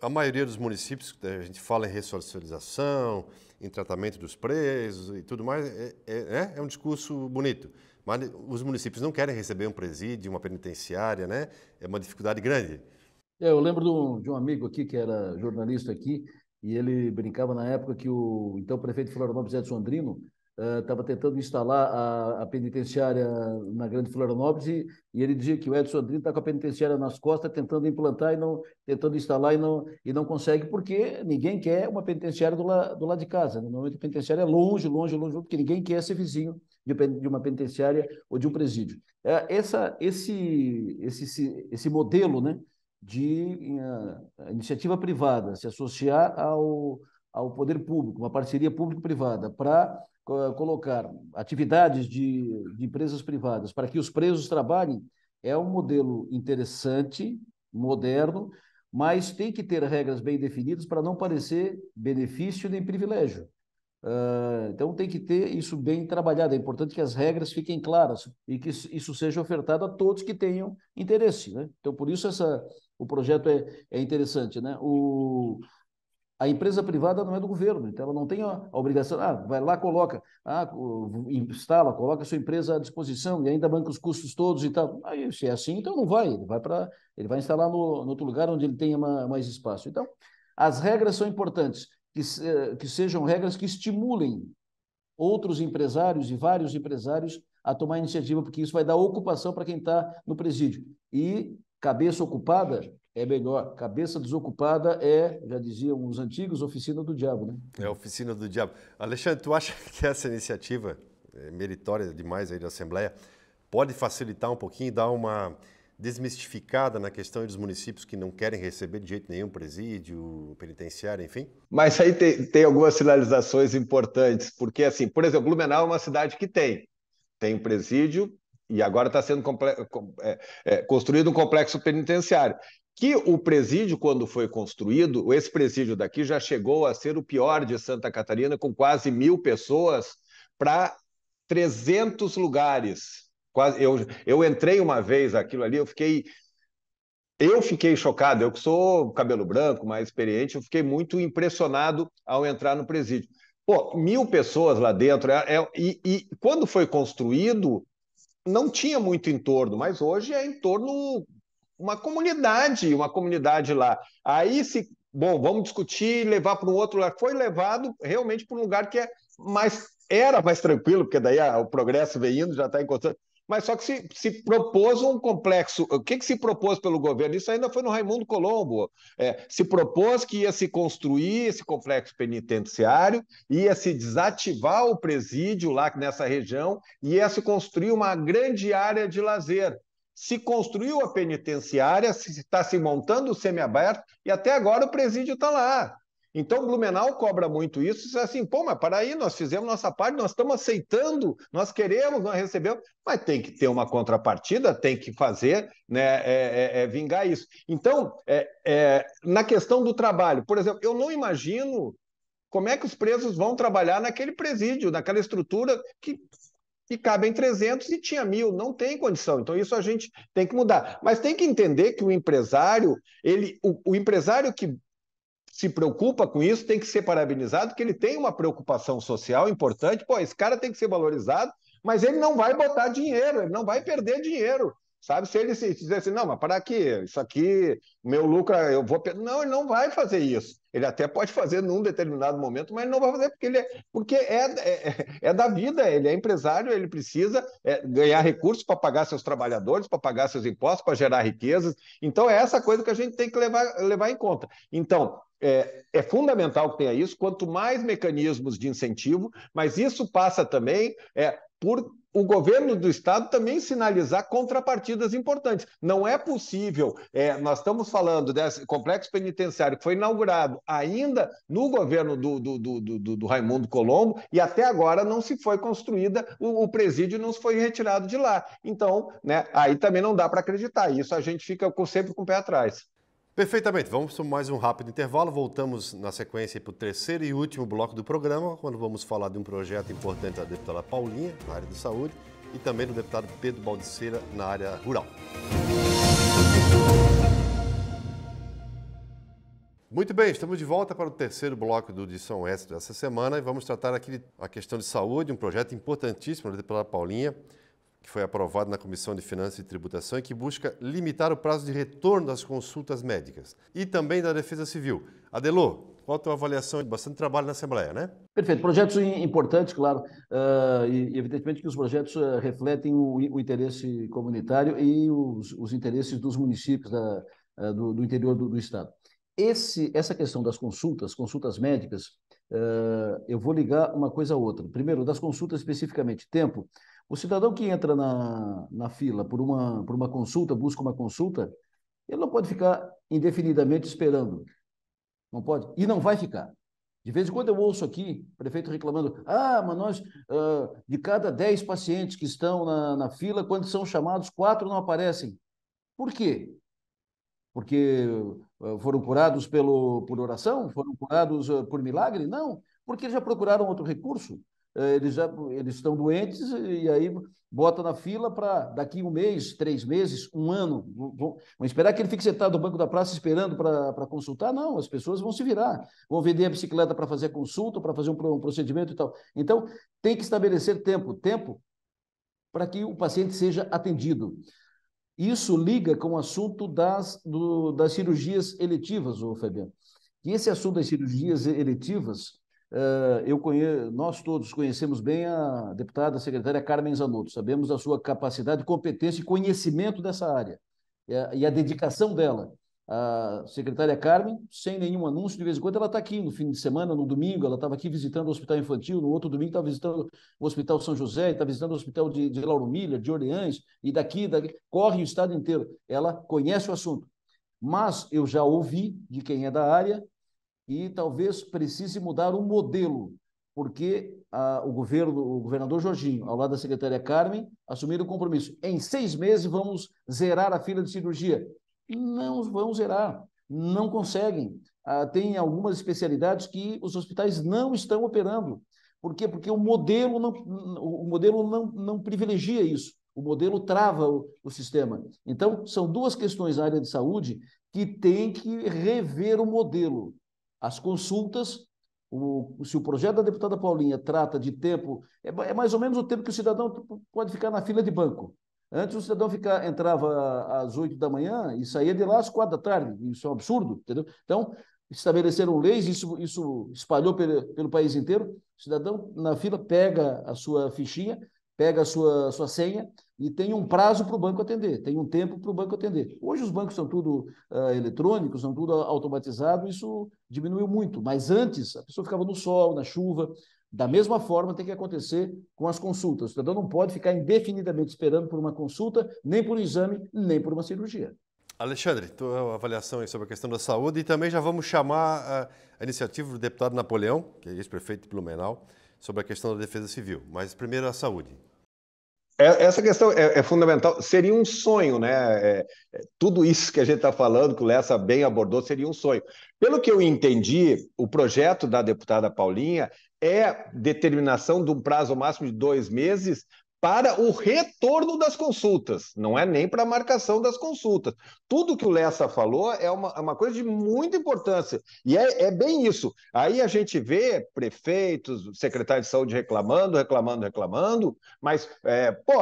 a maioria dos municípios, a gente fala em ressocialização, em tratamento dos presos e tudo mais, é, é, é, é um discurso bonito. Mas os municípios não querem receber um presídio, uma penitenciária, né? É uma dificuldade grande. É, eu lembro de um, amigo aqui que era jornalista aqui e ele brincava na época que o então prefeito de Florianópolis, Edson Andrino, estava ah, uh, tentando instalar a, a, penitenciária na Grande Florianópolis e, e, ele dizia que o Edson Andrino está com a penitenciária nas costas tentando implantar e não tentando instalar e não e não consegue porque ninguém quer uma penitenciária do, la, do lado de casa. Né? Normalmente a penitenciária é longe, longe, longe, porque ninguém quer ser vizinho de, de uma penitenciária ou de um presídio. Uh, essa, esse, esse, esse modelo, né, de uh, iniciativa privada se associar ao ao poder público, uma parceria público-privada para colocar atividades de, de empresas privadas para que os presos trabalhem é um modelo interessante, moderno, mas tem que ter regras bem definidas para não parecer benefício nem privilégio. Uh, então tem que ter isso bem trabalhado. É importante que as regras fiquem claras e que isso seja ofertado a todos que tenham interesse. Né? Então por isso essa, o projeto é, é interessante. Né? O, a empresa privada não é do governo, então ela não tem a obrigação. Ah, vai lá, coloca, ah, instala, coloca a sua empresa à disposição e ainda banca os custos todos e tal. Aí, se é assim, então não vai. Ele vai para, ele vai instalar no, no, outro lugar onde ele tenha mais espaço. Então, as regras são importantes, que, que sejam regras que estimulem outros empresários e vários empresários a tomar iniciativa, porque isso vai dar ocupação para quem está no presídio. E cabeça ocupada é melhor. Cabeça desocupada é, já diziam os antigos, oficina do diabo, né? É oficina do diabo. Alexandre, tu acha que essa iniciativa, é meritória demais aí da Assembleia, pode facilitar um pouquinho, dar uma desmistificada na questão dos municípios que não querem receber de jeito nenhum presídio, penitenciário, enfim? Mas aí tem, tem algumas sinalizações importantes, porque assim, por exemplo, Blumenau é uma cidade que tem. Tem um presídio, e agora está sendo é, é, construído um complexo penitenciário que o presídio, quando foi construído, esse presídio daqui já chegou a ser o pior de Santa Catarina, com quase mil pessoas para 300 lugares. Quase, eu, eu entrei uma vez aquilo ali, eu fiquei eu fiquei chocado, eu que sou cabelo branco, mais experiente, eu fiquei muito impressionado ao entrar no presídio. Pô, mil pessoas lá dentro, é, é, e, e, quando foi construído, não tinha muito entorno, mas hoje é em torno uma comunidade, uma comunidade lá. Aí se, bom, vamos discutir, levar para um outro lugar. Foi levado realmente para um lugar que é mais era mais tranquilo, porque daí ah, o progresso vem indo, já está encontrando. Mas só que se, se propôs um complexo. O que, que se propôs pelo governo? Isso ainda foi no Raimundo Colombo. É, se propôs que ia se construir esse complexo penitenciário, ia se desativar o presídio lá nessa região, ia se construir uma grande área de lazer se construiu a penitenciária, está se, se montando o semiaberto e até agora o presídio está lá. Então, Blumenau cobra muito isso, diz é assim, pô, mas para aí, nós fizemos nossa parte, nós estamos aceitando, nós queremos, nós recebemos, mas tem que ter uma contrapartida, tem que fazer, né, é, é, é, vingar isso. Então, é, é, na questão do trabalho, por exemplo, eu não imagino como é que os presos vão trabalhar naquele presídio, naquela estrutura que e cabem 300 e tinha mil, não tem condição. Então isso a gente tem que mudar. Mas tem que entender que o empresário, ele, o, o empresário que se preocupa com isso tem que ser parabenizado, que ele tem uma preocupação social importante. Pô, esse cara tem que ser valorizado, mas ele não vai botar dinheiro, ele não vai perder dinheiro. Sabe, se ele se dizer assim, não, mas para aqui Isso aqui, meu lucro, eu vou. Não, ele não vai fazer isso. Ele até pode fazer num determinado momento, mas ele não vai fazer porque ele é, porque é, é, é da vida, ele é empresário, ele precisa é, ganhar recursos para pagar seus trabalhadores, para pagar seus impostos, para gerar riquezas. Então, é essa coisa que a gente tem que levar, levar em conta. Então, é, é, fundamental que tenha isso. Quanto mais mecanismos de incentivo, mas isso passa também é, por o governo do estado também sinalizar contrapartidas importantes. Não é possível, é, nós estamos falando desse complexo penitenciário que foi inaugurado ainda no governo do, do, do, do, do Raimundo Colombo e até agora não se foi construída, o, o, presídio não foi retirado de lá. Então, né, aí também não dá para acreditar. Isso a gente fica com, sempre com o pé atrás. Perfeitamente, vamos para mais um rápido intervalo. Voltamos na sequência para o terceiro e último bloco do programa, quando vamos falar de um projeto importante da deputada Paulinha, na área de saúde, e também do deputado Pedro Baldiceira, na área rural. Muito bem, estamos de volta para o terceiro bloco do Edição São Oeste dessa semana e vamos tratar aqui a questão de saúde, um projeto importantíssimo da deputada Paulinha, que foi aprovado na Comissão de Finanças e Tributação e que busca limitar o prazo de retorno das consultas médicas. E também da Defesa Civil. Adelô, qual a tua avaliação? Bastante trabalho na Assembleia, né? Perfeito. Projetos importantes, claro. Uh, e evidentemente que os projetos uh, refletem o, o, interesse comunitário e os, os interesses dos municípios da, uh, do, do, interior do, do Estado. Esse, essa questão das consultas, consultas médicas, eu vou ligar uma coisa a outra. Primeiro, das consultas especificamente. Tempo. O cidadão que entra na, na fila por uma, por uma consulta, busca uma consulta, ele não pode ficar indefinidamente esperando. Não pode. E não vai ficar. De vez em quando eu ouço aqui prefeito reclamando: ah, mas nós, uh, de cada 10 pacientes que estão na, na fila, quando são chamados, quatro não aparecem. Por quê? Porque uh, foram curados pelo, por oração? Foram curados uh, por milagre? Não, porque já procuraram outro recurso. Eh, eles, já, eles estão doentes e aí bota na fila para daqui um mês, três meses, um ano. Vão, esperar que ele fique sentado no banco da praça esperando para pra consultar? Não, as pessoas vão se virar, vão vender a bicicleta para fazer a consulta, para fazer um, um procedimento e tal. Então, tem que estabelecer tempo, tempo para que o paciente seja atendido. Isso liga com o assunto das, do, das cirurgias eletivas, o Fabiano. E esse assunto das cirurgias eletivas, ah, eu conheço, nós todos conhecemos bem a deputada secretária Carmen Zanotto, sabemos da sua capacidade, competência e conhecimento dessa área e a, e a dedicação dela. A secretária Carmen, sem nenhum anúncio, de vez em quando ela está aqui no fim de semana, no domingo, ela estava aqui visitando o Hospital Infantil, no outro domingo estava tá visitando o Hospital São José, está visitando o Hospital de, de Lauro Miller, de Orleans, e daqui, daqui, corre o estado inteiro. Ela conhece o assunto. Mas eu já ouvi de quem é da área e talvez precise mudar o modelo, porque a, ah, o governo, o governador Jorginho, ao lado da secretária Carmen, assumiram o compromisso. Em seis meses vamos zerar a fila de cirurgia. Não vão zerar, não conseguem. Ah, tem algumas especialidades que os hospitais não estão operando. Por quê? Porque o modelo não, o modelo não, não privilegia isso. O modelo trava o, o sistema. Então, são duas questões na área de saúde que tem que rever o modelo. As consultas, o, se o projeto da deputada Paulinha trata de tempo, é, é, mais ou menos o tempo que o cidadão pode ficar na fila de banco. Antes o cidadão ficar, entrava às oito da manhã e saía de lá às quatro da tarde. Isso é um absurdo, entendeu? Então, estabeleceram leis, isso, isso espalhou pelo, pelo país inteiro. O cidadão na fila pega a sua fichinha, pega a sua, sua senha e tem um prazo para o banco atender, tem um tempo para o banco atender. Hoje os bancos são tudo uh, eletrônicos, são tudo automatizado, isso diminuiu muito. Mas antes a pessoa ficava no sol, na chuva. Da mesma forma tem que acontecer com as consultas. O cidadão não pode ficar indefinidamente esperando por uma consulta, nem por um exame, nem por uma cirurgia. Alexandre, tua avaliação sobre a questão da saúde e também já vamos chamar ah, a iniciativa do deputado Napoleão, que é ex-prefeito de Blumenau, sobre a questão da defesa civil. Mas primeiro a saúde. É, essa questão é, é, fundamental. Seria um sonho, né? É, é tudo isso que a gente está falando, que o Lessa bem abordou, seria um sonho. Pelo que eu entendi, o projeto da deputada Paulinha é determinação de um prazo máximo de dois meses para o retorno das consultas, não é nem para a marcação das consultas. Tudo que o Lessa falou é uma, é uma coisa de muita importância, e é, é, bem isso. Aí a gente vê prefeitos, secretários de saúde reclamando, reclamando, reclamando, mas, é, pô,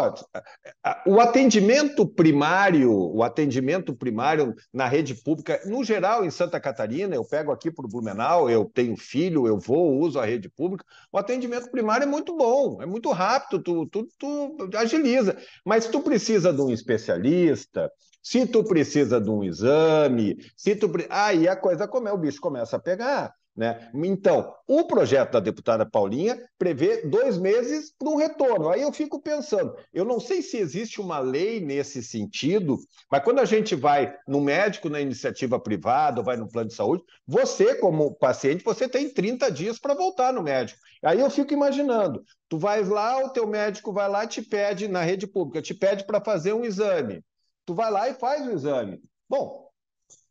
o atendimento primário, o atendimento primário na rede pública, no geral, em Santa Catarina, eu pego aqui para o Blumenau, eu tenho filho, eu vou, uso a rede pública, o atendimento primário é muito bom, é muito rápido, tudo. tu, tu tu agiliza. Mas se tu precisa de um especialista, se tu precisa de um exame, se tu. Aí a coisa como é, o bicho começa a pegar. Né? Então, o projeto da deputada Paulinha prevê dois meses para um retorno. Aí eu fico pensando, eu não sei se existe uma lei nesse sentido, mas quando a gente vai no médico na iniciativa privada, ou vai no plano de saúde, você, como paciente, você tem 30 dias para voltar no médico. Aí eu fico imaginando, tu vais lá, o teu médico vai lá e te pede, na rede pública, te pede para fazer um exame. Tu vai lá e faz o exame. Bom,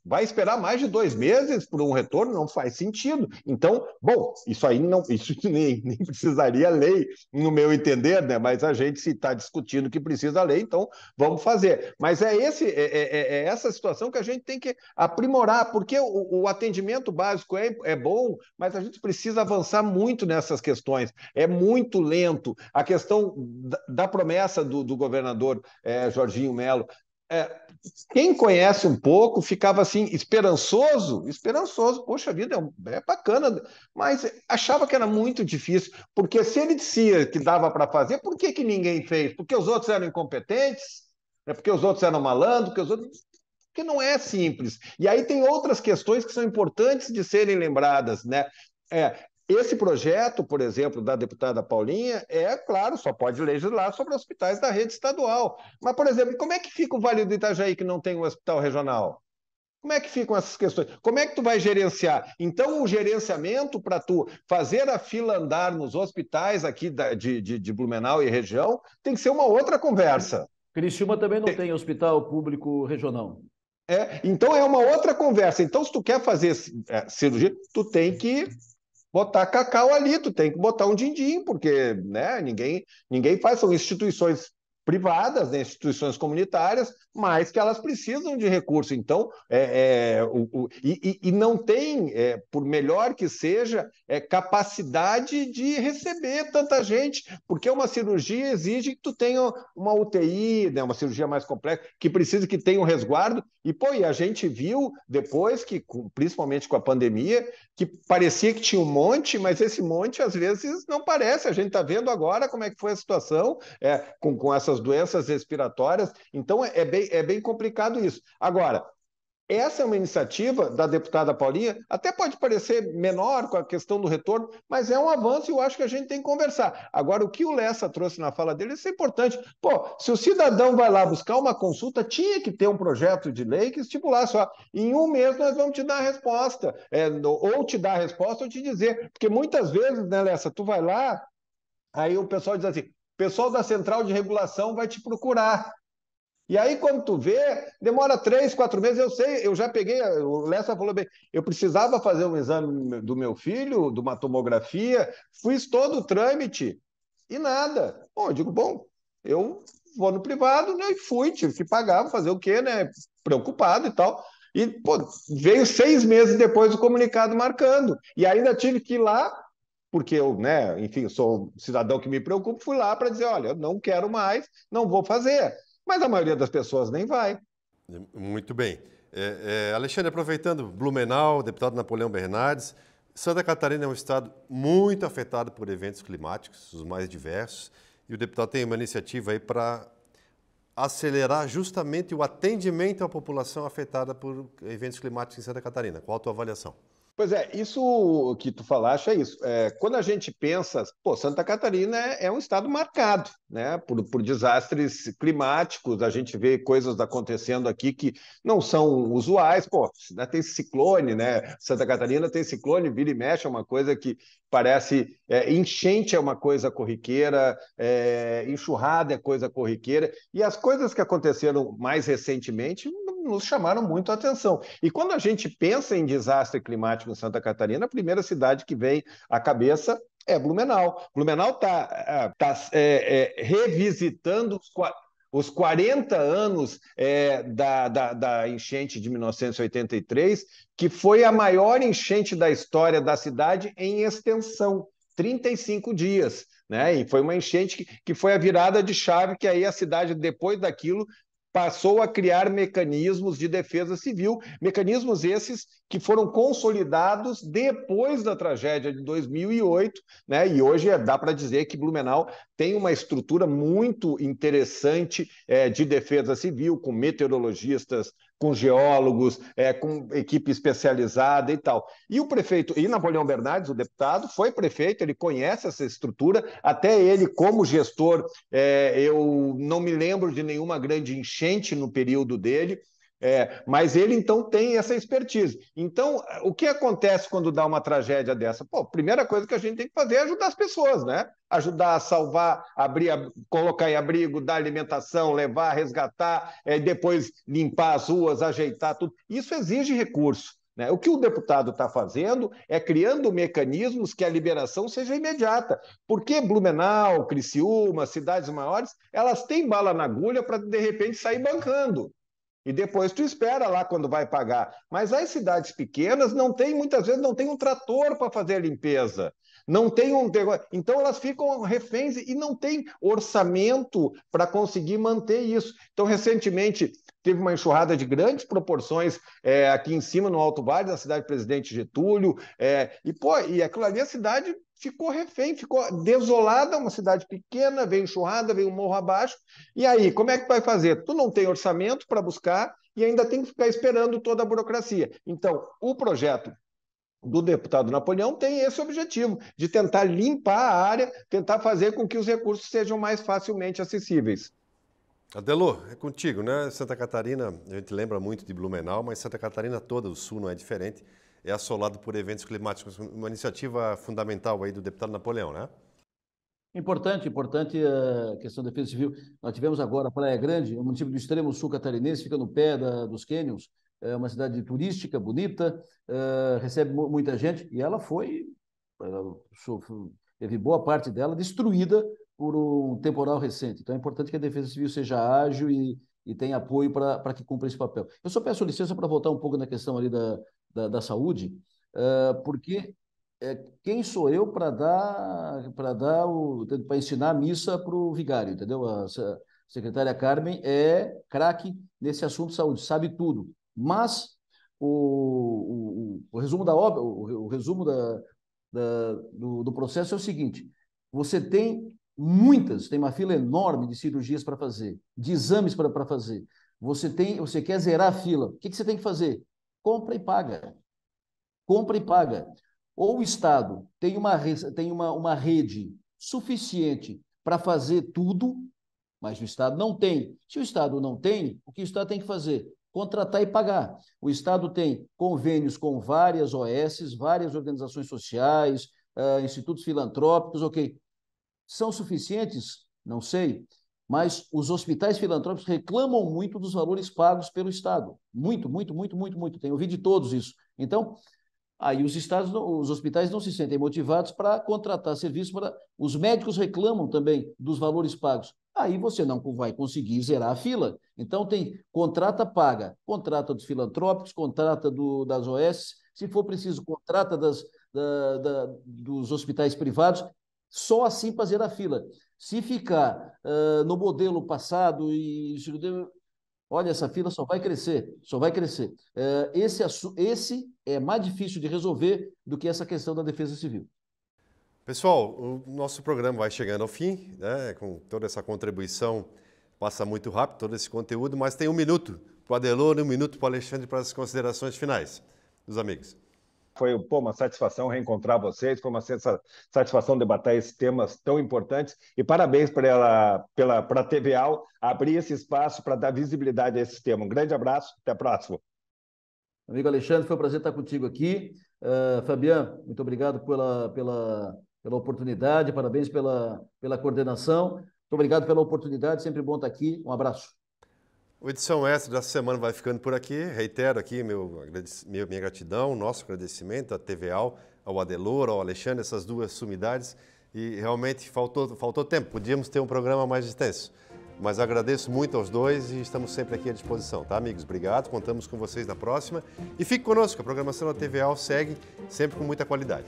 Vai esperar mais de dois meses por um retorno? Não faz sentido. Então, bom, isso aí não, isso nem, nem precisaria lei, no meu entender, né? Mas a gente se está discutindo que precisa lei, então vamos fazer. Mas é, esse, é, é, é, é, essa situação que a gente tem que aprimorar, porque o, o atendimento básico é, é bom, mas a gente precisa avançar muito nessas questões. É muito lento. A questão da, da promessa do, do governador eh, Jorginho Melo é, quem conhece um pouco ficava assim, esperançoso, esperançoso, poxa vida, é, é, bacana, mas achava que era muito difícil, porque se ele dizia que dava para fazer, por que, que ninguém fez? Porque os outros eram incompetentes? É porque os outros eram malandros? Porque os outros... Que não é simples. E aí tem outras questões que são importantes de serem lembradas, né? É, esse projeto, por exemplo, da deputada Paulinha, é claro, só pode legislar sobre hospitais da rede estadual. Mas, por exemplo, como é que fica o Vale do Itajaí que não tem um hospital regional? Como é que ficam essas questões? Como é que tu vai gerenciar? Então, o gerenciamento para tu fazer a fila andar nos hospitais aqui da, de, de, de, Blumenau e região tem que ser uma outra conversa. Criciúma também não tem, tem hospital público regional. É, então é uma outra conversa. Então, se tu quer fazer é, cirurgia, tu tem que botar cacau ali, tu tem que botar um din-din, porque né, ninguém, ninguém faz, são instituições privadas, né, instituições comunitárias, mas que elas precisam de recurso. Então, é, é o, o, e, e, não tem, é, por melhor que seja, é, capacidade de receber tanta gente, porque uma cirurgia exige que tu tenha uma UTI, né, uma cirurgia mais complexa, que precisa que tenha um resguardo. E, pô, e a gente viu depois que, principalmente com a pandemia, que parecia que tinha um monte, mas esse monte às vezes não parece. A gente está vendo agora como é que foi a situação é, com, com essas essas doenças respiratórias. Então, é, é bem, é bem complicado isso. Agora, essa é uma iniciativa da deputada Paulinha, até pode parecer menor com a questão do retorno, mas é um avanço e eu acho que a gente tem que conversar. Agora, o que o Lessa trouxe na fala dele, isso é importante. Pô, se o cidadão vai lá buscar uma consulta, tinha que ter um projeto de lei que estipulasse, ó, em um mês nós vamos te dar a resposta, é, ou te dar a resposta ou te dizer, porque muitas vezes, né, Lessa, tu vai lá, aí o pessoal diz assim, o pessoal da central de regulação vai te procurar. E aí, quando tu vê, demora três, quatro meses. Eu sei, eu já peguei. O Lessa falou bem. Eu precisava fazer um exame do meu filho, de uma tomografia. Fiz todo o trâmite e nada. Bom, eu digo, bom, eu vou no privado, né? E fui, tive que pagar, fazer o quê, né? Preocupado e tal. E pô, veio seis meses depois o comunicado marcando. E ainda tive que ir lá porque eu, né, enfim, sou um cidadão que me preocupo, fui lá para dizer, olha, eu não quero mais, não vou fazer. Mas a maioria das pessoas nem vai. Muito bem. É, é, Alexandre, aproveitando, Blumenau, deputado Napoleão Bernardes, Santa Catarina é um estado muito afetado por eventos climáticos, os mais diversos, e o deputado tem uma iniciativa aí para acelerar justamente o atendimento à população afetada por eventos climáticos em Santa Catarina. Qual a tua avaliação? Pois é, isso que tu falaste é isso. É, quando a gente pensa, pô, Santa Catarina é, é, um estado marcado, né, por, por desastres climáticos. A gente vê coisas acontecendo aqui que não são usuais. Pô, né, tem ciclone, né? Santa Catarina tem ciclone, vira e mexe, é uma coisa que parece é, enchente é uma coisa corriqueira, é, enxurrada é coisa corriqueira. E as coisas que aconteceram mais recentemente nos chamaram muito a atenção. E quando a gente pensa em desastre climático em Santa Catarina, a primeira cidade que vem à cabeça é Blumenau. Blumenau está é, tá, é, é, revisitando os os 40 anos é, da, da, da, enchente de 1983, que foi a maior enchente da história da cidade em extensão, 35 dias. Né? E foi uma enchente que, que foi a virada de chave, que aí a cidade, depois daquilo, passou a criar mecanismos de defesa civil, mecanismos esses que foram consolidados depois da tragédia de 2008, né? E hoje é, dá para dizer que Blumenau tem uma estrutura muito interessante é, de defesa civil, com meteorologistas com geólogos, é, com equipe especializada e tal. E o prefeito, e Napoleão Bernardes, o deputado, foi prefeito, ele conhece essa estrutura, até ele, como gestor, é, eu não me lembro de nenhuma grande enchente no período dele. É, mas ele então tem essa expertise. Então, o que acontece quando dá uma tragédia dessa? Pô, primeira coisa que a gente tem que fazer é ajudar as pessoas, né? Ajudar a salvar, abrir, colocar em abrigo, dar alimentação, levar, resgatar, é, depois limpar as ruas, ajeitar tudo. Isso exige recurso. Né? O que o deputado está fazendo é criando mecanismos que a liberação seja imediata. Porque Blumenau, Criciúma, cidades maiores, elas têm bala na agulha para de repente sair bancando. E depois tu espera lá quando vai pagar. Mas as cidades pequenas não tem, muitas vezes, não tem um trator para fazer a limpeza. Não tem um. Então elas ficam reféns e não tem orçamento para conseguir manter isso. Então, recentemente, teve uma enxurrada de grandes proporções é, aqui em cima, no Alto Vale, na cidade Presidente Getúlio. É, e, pô, e aquilo ali, a cidade ficou refém, ficou desolada, uma cidade pequena, veio enxurrada, veio um morro abaixo. E aí, como é que vai fazer? Tu não tem orçamento para buscar e ainda tem que ficar esperando toda a burocracia. Então, o projeto do deputado Napoleão tem esse objetivo, de tentar limpar a área, tentar fazer com que os recursos sejam mais facilmente acessíveis. Adelo, é contigo, né? Santa Catarina, a gente lembra muito de Blumenau, mas Santa Catarina toda, o sul não é diferente, é assolado por eventos climáticos. Uma iniciativa fundamental aí do deputado Napoleão, né? Importante, importante eh, a questão da defesa civil. Nós tivemos agora a Praia Grande, é um município do extremo sul catarinense, fica no pé da, dos cânions, é uma cidade turística, bonita, é, recebe muita gente, e ela foi, ela, teve boa parte dela destruída por um temporal recente. Então é importante que a Defesa Civil seja ágil e, e tenha apoio para que cumpra esse papel. Eu só peço licença para voltar um pouco na questão ali da, da, da saúde, uh, porque eh, quem sou eu para dar para dar para ensinar a missa para o vigário, entendeu? A, a secretária Carmen é craque nesse assunto de saúde, sabe tudo. Mas o, o, o resumo da obra, o, o resumo da, da do, do processo é o seguinte: você tem muitas, tem uma fila enorme de cirurgias para fazer, de exames para fazer. Você tem, você quer zerar a fila. O que, que você tem que fazer? Compra e paga. Compra e paga. Ou o Estado tem uma, tem uma, uma rede suficiente para fazer tudo, mas o Estado não tem. Se o Estado não tem, o que o Estado tem que fazer? Contratar e pagar. O Estado tem convênios com várias OS, várias organizações sociais, uh, institutos filantrópicos, ok. São suficientes? Não sei. Mas os hospitais filantrópicos reclamam muito dos valores pagos pelo Estado. Muito, muito, muito, muito, muito. Tenho ouvido de todos isso. Então, aí os estados, os hospitais não se sentem motivados para contratar serviços para os médicos reclamam também dos valores pagos. Aí você não vai conseguir zerar a fila. Então tem contrata paga, contrata dos filantrópicos, contrata do, das OS, se for preciso contrata das da, da, dos hospitais privados só assim fazer a fila. Se ficar uh, no modelo passado e olha, essa fila só vai crescer, só vai crescer. Uh, esse, esse é mais difícil de resolver do que essa questão da defesa civil. Pessoal, o nosso programa vai chegando ao fim, né? com toda essa contribuição, passa muito rápido todo esse conteúdo, mas tem um minuto para o Adelor e um minuto para o Alexandre para as considerações finais dos amigos. Foi pô, uma satisfação reencontrar vocês, foi uma satisfação debater esses temas tão importantes. E parabéns para ela, pela, para a TVAL abrir esse espaço para dar visibilidade a esse tema. Um grande abraço, até a próxima. Amigo Alexandre, foi um prazer estar contigo aqui. Uh, Fabian, muito obrigado pela, pela, pela oportunidade, parabéns pela, pela coordenação. Muito obrigado pela oportunidade, sempre bom estar aqui. Um abraço. O Edição Extra dessa semana vai ficando por aqui. Reitero aqui meu, minha gratidão, nosso agradecimento à TVAL, ao Adelor, ao Alexandre, essas duas sumidades. E realmente faltou, faltou tempo, podíamos ter um programa mais extenso. Mas agradeço muito aos dois e estamos sempre aqui à disposição, tá, amigos? Obrigado, contamos com vocês na próxima. E fique conosco, a programação da TVAL segue sempre com muita qualidade.